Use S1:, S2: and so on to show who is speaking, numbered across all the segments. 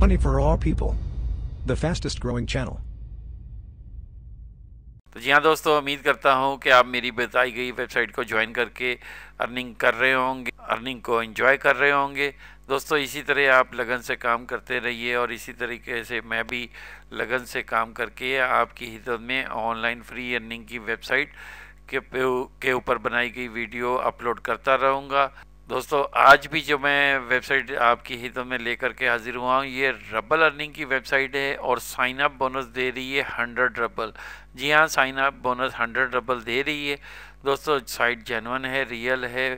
S1: Money for all people. The fastest growing channel. तो जी हाँ दोस्तों उम्मीद करता हूँ कि आप मेरी बताई गई वेबसाइट को ज्वाइन करके अर्निंग कर रहे होंगे अर्निंग को एंजॉय कर रहे होंगे दोस्तों इसी तरह आप लगन से काम करते रहिए और इसी तरीके से मैं भी लगन से काम करके आपकी हिदत में ऑनलाइन फ्री अर्निंग की वेबसाइट के के ऊपर बनाई गई वीडियो अपलोड करता रहूँगा दोस्तों आज भी जो मैं वेबसाइट आपकी हितों में लेकर के हाजिर हुआ हूँ ये रबल अर्निंग की वेबसाइट है और साइन अप बोनस दे रही है हंड्रेड रबल जी हाँ sign up bonus hundred rouble दे रही है दोस्तों साइट जेनवन है रियल है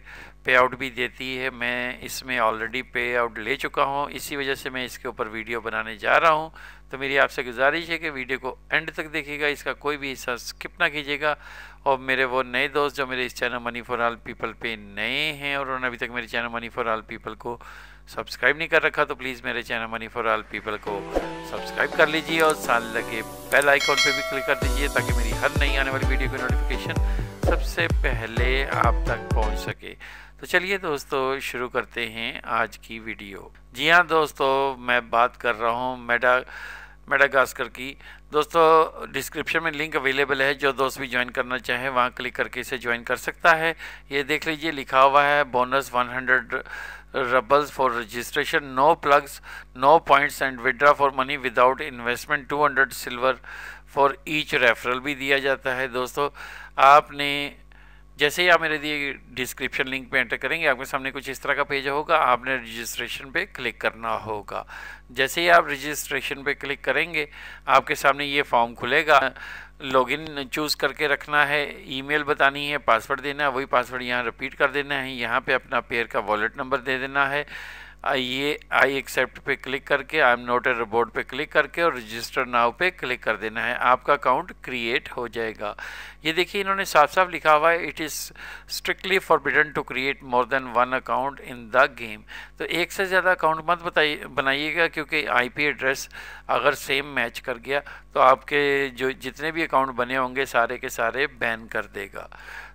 S1: पे आउट भी देती है मैं इसमें ऑलरेडी पे आउट ले चुका हूँ इसी वजह से मैं इसके ऊपर वीडियो बनाने जा रहा हूँ तो मेरी आपसे गुजारिश है कि वीडियो को एंड तक देखिएगा इसका कोई भी हिस्सा स्किप ना कीजिएगा और मेरे वो नए दोस्त जो मेरे इस channel money for all people पे नए हैं और उन्होंने अभी तक मेरे channel money for all people को सब्सक्राइब नहीं कर रखा तो प्लीज़ मेरे channel money for all people को सब्सक्राइब कर लीजिए और साल लगे बेल आइकॉन पर भी क्लिक कर दीजिए ताकि मेरी हर नई आने वाली वीडियो की नोटिफिकेशन सबसे पहले आप तक पहुँच सके तो चलिए दोस्तों शुरू करते हैं आज की वीडियो जी हाँ दोस्तों मैं बात कर रहा हूँ मेडा मेडागास्कर की दोस्तों डिस्क्रिप्शन में लिंक अवेलेबल है जो दोस्त भी ज्वाइन करना चाहें वहाँ क्लिक करके इसे ज्वाइन कर सकता है ये देख लीजिए लिखा हुआ है bonus 100 roubles for registration no plugs no points and withdraw for money without investment 200 silver for each referral भी दिया जाता है दोस्तों आपने जैसे ही आप मेरे दिए डिस्क्रिप्शन लिंक पे एंटर करेंगे आपके सामने कुछ इस तरह का पेज होगा आपने रजिस्ट्रेशन पे क्लिक करना होगा जैसे ही आप रजिस्ट्रेशन पे क्लिक करेंगे आपके सामने ये फॉर्म खुलेगा लॉगिन चूज़ करके रखना है ईमेल बतानी है पासवर्ड देना है वही पासवर्ड यहाँ रिपीट कर देना है यहाँ पर अपना पेयर का वॉलेट नंबर दे देना है ये आई एक्सेप्ट पे क्लिक करके I am not a robot पे क्लिक करके और रजिस्टर नाव पे क्लिक कर देना है आपका अकाउंट क्रिएट हो जाएगा ये देखिए इन्होंने साफ साफ लिखा हुआ है it is strictly forbidden to create more than one account in the game तो एक से ज़्यादा अकाउंट मत बताइए बनाइएगा क्योंकि आईपी एड्रेस अगर सेम मैच कर गया तो आपके जो जितने भी अकाउंट बने होंगे सारे के सारे बैन कर देगा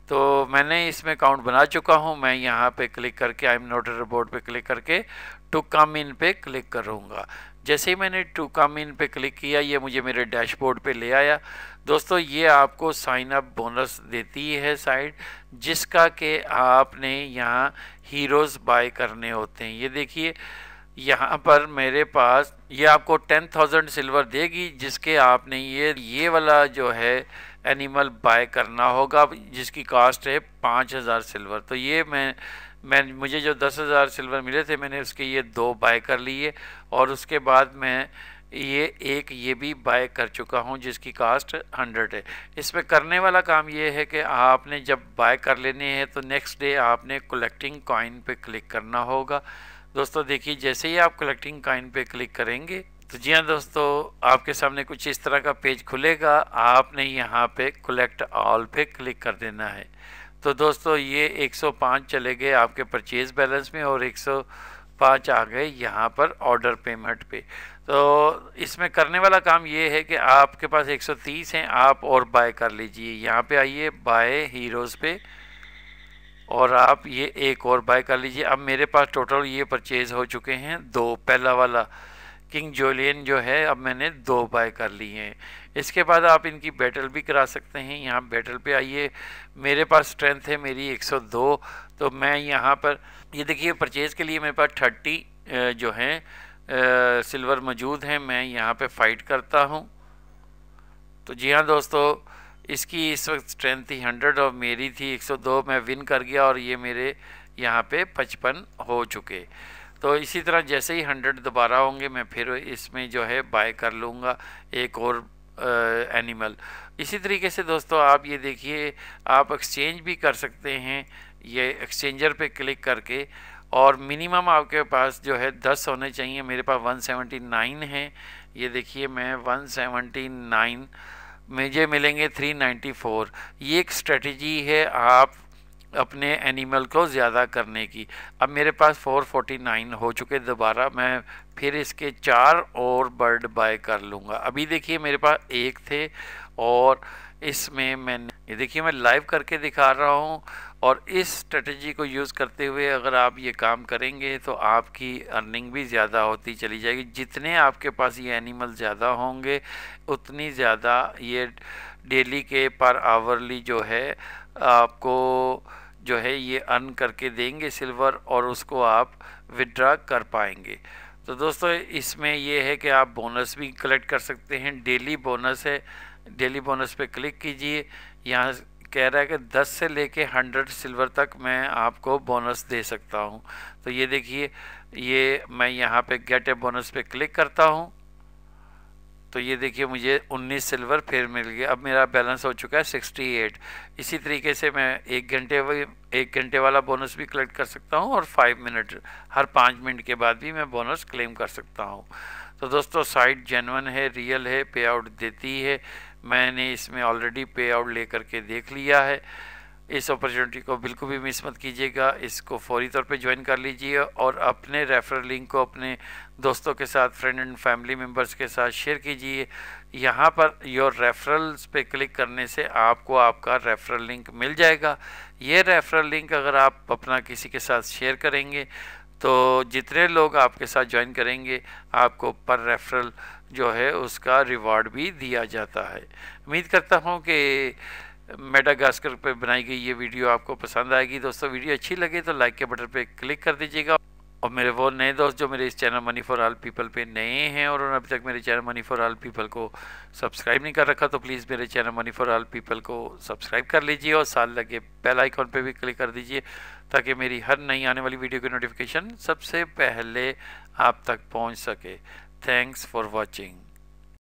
S1: तो मैंने इसमें अकाउंट बना चुका हूँ मैं यहाँ पे क्लिक करके आई एम नोट रिपोर्ट पे क्लिक करके टू कम इन पे क्लिक करूँगा जैसे ही मैंने टू कम इन पे क्लिक किया ये मुझे मेरे डैशबोर्ड पे ले आया दोस्तों ये आपको साइन अप बोनस देती है साइट जिसका के आपने यहाँ हीरोज़ बाय करने होते हैं ये देखिए यहाँ पर मेरे पास ये आपको टेन थाउजेंड सिल्वर देगी जिसके आपने ये ये वाला जो है एनिमल बाय करना होगा जिसकी कास्ट है पाँच हज़ार सिल्वर तो ये मैं मैं मुझे जो दस हज़ार सिल्वर मिले थे मैंने उसके ये दो बाय कर लिए और उसके बाद मैं ये एक ये भी बाय कर चुका हूँ जिसकी कास्ट हंड्रेड है इसमें करने वाला काम ये है कि आपने जब बाय कर लेने हैं तो नेक्स्ट डे आपने कलेक्टिंग कॉइन पे क्लिक करना होगा दोस्तों देखिए जैसे ही आप कलेक्टिंग कॉइन पे क्लिक करेंगे तो जी हाँ दोस्तों आपके सामने कुछ इस तरह का पेज खुलेगा आपने यहाँ पे कलेक्ट ऑल पे क्लिक कर देना है तो दोस्तों ये 105 चले गए आपके परचेज बैलेंस में और 105 आ गए यहाँ पर ऑर्डर पेमेंट पे तो इसमें करने वाला काम ये है कि आपके पास 130 हैं आप और बाय कर लीजिए यहाँ पे आइए बाय हीरोज़ पे और आप ये एक और बाय कर लीजिए अब मेरे पास टोटल ये परचेज़ हो चुके हैं दो पहला वाला किंग जोलियन जो है अब मैंने दो बाय कर ली हैं इसके बाद आप इनकी बैटल भी करा सकते हैं यहाँ बैटल पे आइए मेरे पास स्ट्रेंथ है मेरी 102 तो मैं यहाँ पर ये देखिए परचेज़ के लिए मेरे पास 30 जो हैं सिल्वर मौजूद हैं मैं यहाँ पे फाइट करता हूँ तो जी हाँ दोस्तों इसकी इस वक्त स्ट्रेंथ थी हंड्रेड और मेरी थी एक मैं विन कर गया और ये मेरे यहाँ पर पचपन हो चुके तो इसी तरह जैसे ही हंड्रेड दोबारा होंगे मैं फिर इसमें जो है बाय कर लूँगा एक और एनिमल इसी तरीके से दोस्तों आप ये देखिए आप एक्सचेंज भी कर सकते हैं ये एक्सचेंजर पे क्लिक करके और मिनिमम आपके पास जो है दस होने चाहिए मेरे पास वन सेवनटी नाइन है ये देखिए मैं वन सेवेंटी नाइन मुझे मिलेंगे थ्री नाइन्टी फोर ये एक स्ट्रेटजी है आप अपने एनिमल को ज़्यादा करने की अब मेरे पास 449 हो चुके दोबारा मैं फिर इसके चार और बर्ड बाय कर लूँगा अभी देखिए मेरे पास एक थे और इसमें मैंने देखिए मैं लाइव करके दिखा रहा हूँ और इस स्ट्रेटजी को यूज़ करते हुए अगर आप ये काम करेंगे तो आपकी अर्निंग भी ज़्यादा होती चली जाएगी जितने आपके पास ये एनिमल ज़्यादा होंगे उतनी ज़्यादा ये डेली के पर आवरली जो है आपको जो है ये अर्न करके देंगे सिल्वर और उसको आप विड्रा कर पाएंगे तो दोस्तों इसमें ये है कि आप बोनस भी कलेक्ट कर सकते हैं डेली बोनस है डेली बोनस पे क्लिक कीजिए यहाँ कह रहा है कि 10 से लेके 100 सिल्वर तक मैं आपको बोनस दे सकता हूँ तो ये देखिए ये मैं यहाँ पे गेट ए बोनस पे क्लिक करता हूँ तो ये देखिए मुझे 19 सिल्वर फिर मिल गया अब मेरा बैलेंस हो चुका है 68 इसी तरीके से मैं एक घंटे एक घंटे वाला बोनस भी कलेक्ट कर सकता हूँ और फाइव मिनट हर पाँच मिनट के बाद भी मैं बोनस क्लेम कर सकता हूँ तो दोस्तों साइट जेनवन है रियल है पे आउट देती है मैंने इसमें ऑलरेडी पे आउट ले करके देख लिया है इस अपॉर्चुनिटी को बिल्कुल भी मिस मत कीजिएगा इसको फौरी तौर पे ज्वाइन कर लीजिए और अपने रेफर लिंक को अपने दोस्तों के साथ फ्रेंड एंड फैमिली मेम्बर्स के साथ शेयर कीजिए यहाँ पर योर रेफरल्स पे क्लिक करने से आपको आपका रेफरल लिंक मिल जाएगा ये रेफरल लिंक अगर आप अपना किसी के साथ शेयर करेंगे तो जितने लोग आपके साथ ज्वाइन करेंगे आपको पर रेफरल जो है उसका रिवॉर्ड भी दिया जाता है उम्मीद करता हूँ कि मेडागास्कर पे बनाई गई ये वीडियो आपको पसंद आएगी दोस्तों वीडियो अच्छी लगे तो लाइक के बटन पे क्लिक कर दीजिएगा और मेरे वो नए दोस्त जो मेरे इस channel money for all people पे नए हैं और उन्होंने अभी तक मेरे channel money for all people को सब्सक्राइब नहीं कर रखा तो प्लीज़ मेरे channel money for all people को सब्सक्राइब कर लीजिए और साथ लगे बेल आइकॉन पे भी क्लिक कर दीजिए ताकि मेरी हर नई आने वाली वीडियो की नोटिफिकेशन सबसे पहले आप तक पहुँच सके थैंक्स फॉर वॉचिंग